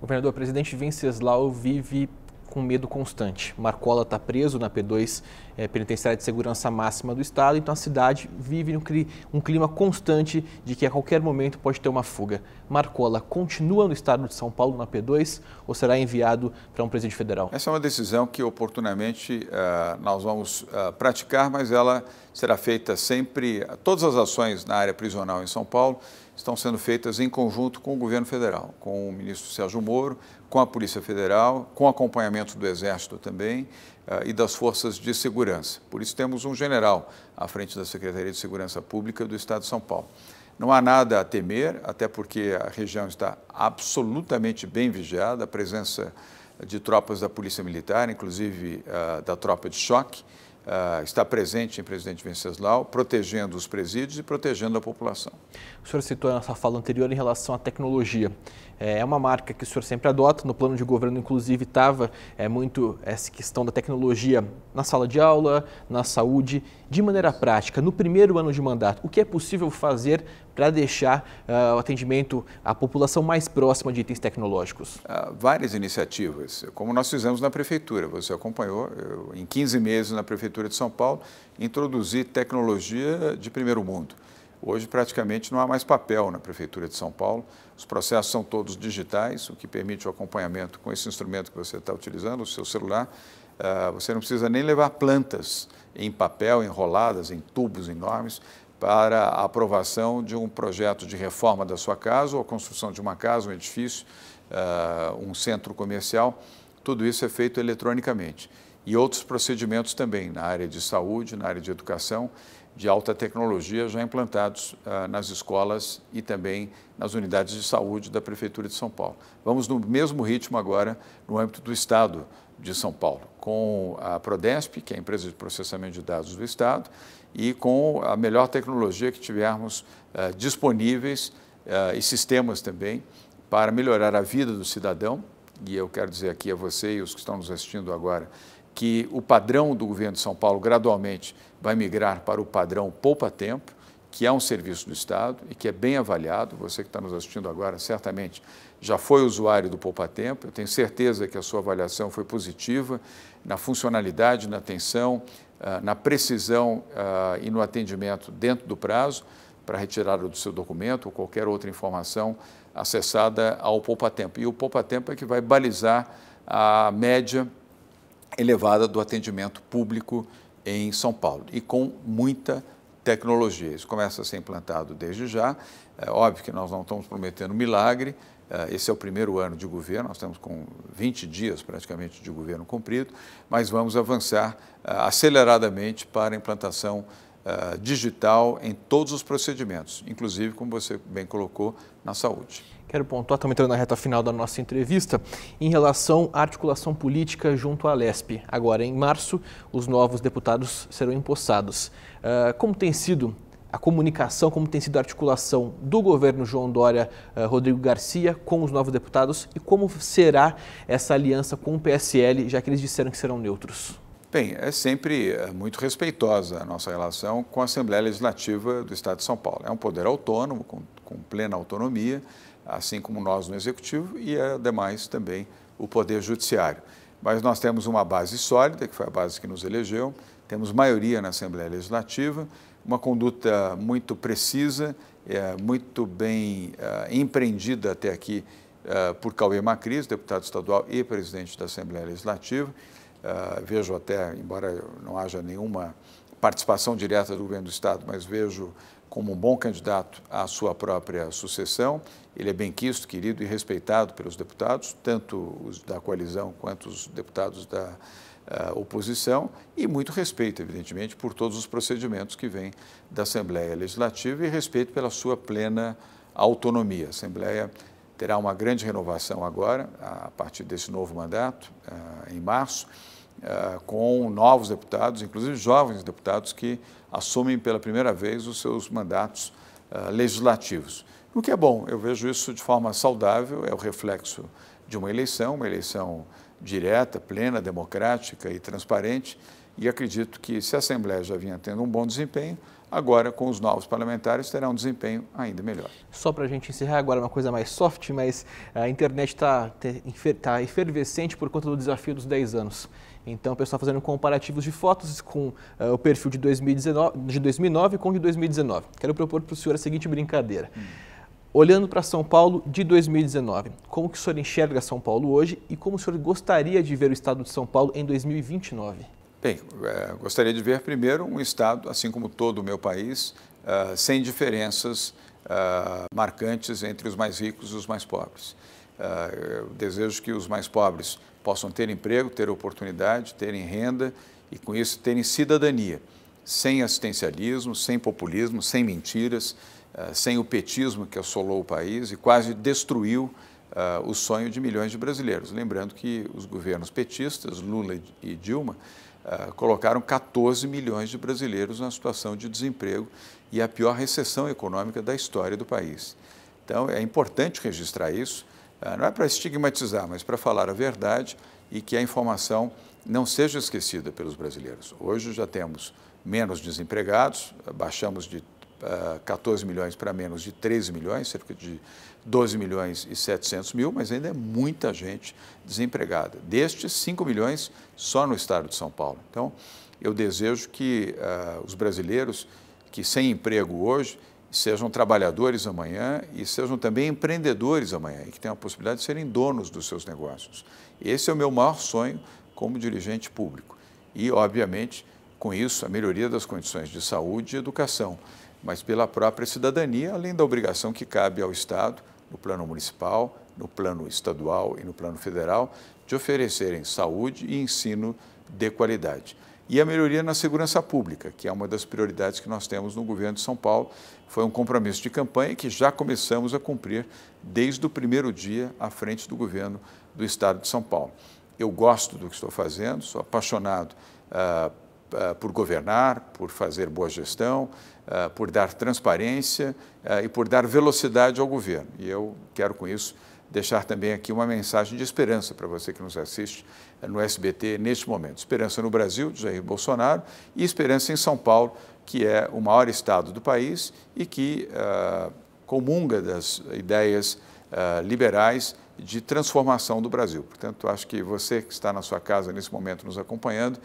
Governador, presidente Venceslau vive com medo constante. Marcola está preso na P2 é, eh, Penitenciária de Segurança Máxima do Estado, então a cidade vive um clima constante de que a qualquer momento pode ter uma fuga. Marcola continua no estado de São Paulo na P2 ou será enviado para um presídio federal? Essa é uma decisão que oportunamente uh, nós vamos uh, praticar, mas ela será feita sempre, todas as ações na área prisional em São Paulo estão sendo feitas em conjunto com o governo federal, com o ministro Sérgio Moro, com a Polícia Federal, com acompanhamento do Exército também eh, e das forças de segurança. Por isso temos um general à frente da Secretaria de Segurança Pública do Estado de São Paulo. Não há nada a temer, até porque a região está absolutamente bem vigiada, a presença de tropas da Polícia Militar, inclusive eh, da tropa de choque, Uh, está presente em Presidente Venceslau, protegendo os presídios e protegendo a população. O senhor citou a nossa fala anterior em relação à tecnologia. É, é uma marca que o senhor sempre adota, no plano de governo, inclusive, estava é, muito essa questão da tecnologia na sala de aula, na saúde, de maneira prática. No primeiro ano de mandato, o que é possível fazer para deixar uh, o atendimento à população mais próxima de itens tecnológicos? Ah, várias iniciativas, como nós fizemos na Prefeitura, você acompanhou, eu, em 15 meses na Prefeitura de São Paulo, introduzir tecnologia de primeiro mundo. Hoje praticamente não há mais papel na Prefeitura de São Paulo, os processos são todos digitais, o que permite o acompanhamento com esse instrumento que você está utilizando, o seu celular. Ah, você não precisa nem levar plantas em papel, enroladas, em tubos enormes para a aprovação de um projeto de reforma da sua casa ou a construção de uma casa, um edifício, uh, um centro comercial. Tudo isso é feito eletronicamente. E outros procedimentos também, na área de saúde, na área de educação, de alta tecnologia, já implantados uh, nas escolas e também nas unidades de saúde da Prefeitura de São Paulo. Vamos no mesmo ritmo agora no âmbito do Estado de São Paulo, com a Prodesp, que é a empresa de processamento de dados do Estado, e com a melhor tecnologia que tivermos eh, disponíveis eh, e sistemas também para melhorar a vida do cidadão. E eu quero dizer aqui a você e os que estão nos assistindo agora que o padrão do governo de São Paulo gradualmente vai migrar para o padrão poupa-tempo, que é um serviço do Estado e que é bem avaliado. Você que está nos assistindo agora certamente já foi usuário do poupa tempo. Eu tenho certeza que a sua avaliação foi positiva na funcionalidade, na atenção, ah, na precisão ah, e no atendimento dentro do prazo para retirada do seu documento ou qualquer outra informação acessada ao poupatempo. E o poupatempo é que vai balizar a média elevada do atendimento público em São Paulo e com muita tecnologia. Isso começa a ser implantado desde já. É óbvio que nós não estamos prometendo milagre, eh, esse é o primeiro ano de governo, nós estamos com 20 dias praticamente de governo cumprido, mas vamos avançar eh, aceleradamente para a implantação eh, digital em todos os procedimentos, inclusive, como você bem colocou, na saúde. Quero pontuar, estamos entrando na reta final da nossa entrevista, em relação à articulação política junto à LESP. Agora, em março, os novos deputados serão empossados. como tem sido a comunicação, como tem sido a articulação do governo João Dória eh, Rodrigo Garcia com os novos deputados e como será essa aliança com o PSL, já que eles disseram que serão neutros? Bem, é sempre eh, muito respeitosa a nossa relação com a Assembleia Legislativa do Estado de São Paulo. É um poder autônomo, com, com plena autonomia, assim como nós no Executivo e, ademais, eh, também o Poder Judiciário. Mas nós temos uma base sólida, que foi a base que nos elegeu, temos maioria na Assembleia Legislativa, uma conduta muito precisa, é, muito bem é, empreendida até aqui é, por Cauê Macris, deputado estadual e presidente da Assembleia Legislativa. É, vejo até, embora não haja nenhuma participação direta do governo do Estado, mas vejo como um bom candidato à sua própria sucessão. Ele é bem quisto, querido e respeitado pelos deputados, tanto os da coalizão quanto os deputados da, eh, oposição e muito respeito, evidentemente, por todos os procedimentos que vêm da Assembleia Legislativa e respeito pela sua plena autonomia. A Assembleia terá uma grande renovação agora, a partir desse novo mandato, eh, em março, eh, com novos deputados, inclusive jovens deputados que assumem pela primeira vez os seus mandatos legislativos. O que é bom, eu vejo isso de forma saudável, é o reflexo de uma eleição, uma eleição direta, plena, democrática e transparente. E acredito que, se a Assembleia já vinha tendo um bom desempenho, agora com os novos parlamentares terá um desempenho ainda melhor. Só para a gente encerrar agora uma coisa mais soft, mas eh, a internet está tá efervescente por conta do desafio dos 10 anos. Então, o pessoal tá fazendo comparativos de fotos com uh, o perfil de, 2019, de 2009 com o de 2019. Quero propor para o senhor a seguinte brincadeira. Hum. Olhando para São Paulo de 2019, como que o senhor enxerga São Paulo hoje e como o senhor gostaria de ver o estado de São Paulo em 2029? Bem, é, gostaria de ver primeiro um estado, assim como todo o meu país, uh, sem diferenças uh, marcantes entre os mais ricos e os mais pobres. Uh, eu desejo que os mais pobres possam ter emprego, ter oportunidade, terem renda e com isso terem cidadania, sem assistencialismo, sem populismo, sem mentiras eh, sem o petismo que assolou o país e quase destruiu uh, o sonho de milhões de brasileiros. Lembrando que os governos petistas, Lula e Dilma, uh, colocaram 14 milhões de brasileiros na situação de desemprego e a pior recessão econômica da história do país. Então, é importante registrar isso, uh, não é para estigmatizar, mas para falar a verdade e que a informação não seja esquecida pelos brasileiros. Hoje já temos menos desempregados, baixamos de 14 eh, milhões para menos de 13 milhões, cerca de 12 milhões e 700 mil, mas ainda é muita gente desempregada. Destes, 5 milhões só no estado de São Paulo. Então, eu desejo que uh, os brasileiros que sem emprego hoje sejam trabalhadores amanhã e sejam também empreendedores amanhã e que tenham a possibilidade de serem donos dos seus negócios. Esse é o meu maior sonho como dirigente público. E, obviamente, com isso, a melhoria das condições de saúde e educação mas pela própria cidadania, além da obrigação que cabe ao Estado, no plano municipal, no plano estadual e no plano federal, de oferecerem saúde e ensino de qualidade. E a melhoria na segurança pública, que é uma das prioridades que nós temos no governo de São Paulo, foi um compromisso de campanha que já começamos a cumprir desde o primeiro dia à frente do governo do Estado de São Paulo. Eu gosto do que estou fazendo, sou apaixonado uh, ah, por governar, por fazer boa gestão, ah, por dar transparência ah, e por dar velocidade ao governo. E eu quero, com isso, deixar também aqui uma mensagem de esperança para você que nos assiste no SBT neste momento. Esperança no Brasil, de Jair Bolsonaro, e esperança em São Paulo, que é o maior estado do país e que uh, comunga das ideias uh, liberais de transformação do Brasil. Portanto, acho que você que está na sua casa nesse momento nos acompanhando,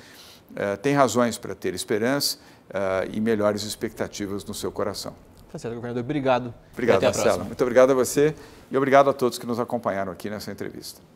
eh, tem razões para ter esperança uh, e melhores expectativas no seu coração. Tá certo, governador. Obrigado. Obrigado, Marcelo. Muito obrigado a você e obrigado a todos que nos acompanharam aqui nessa entrevista.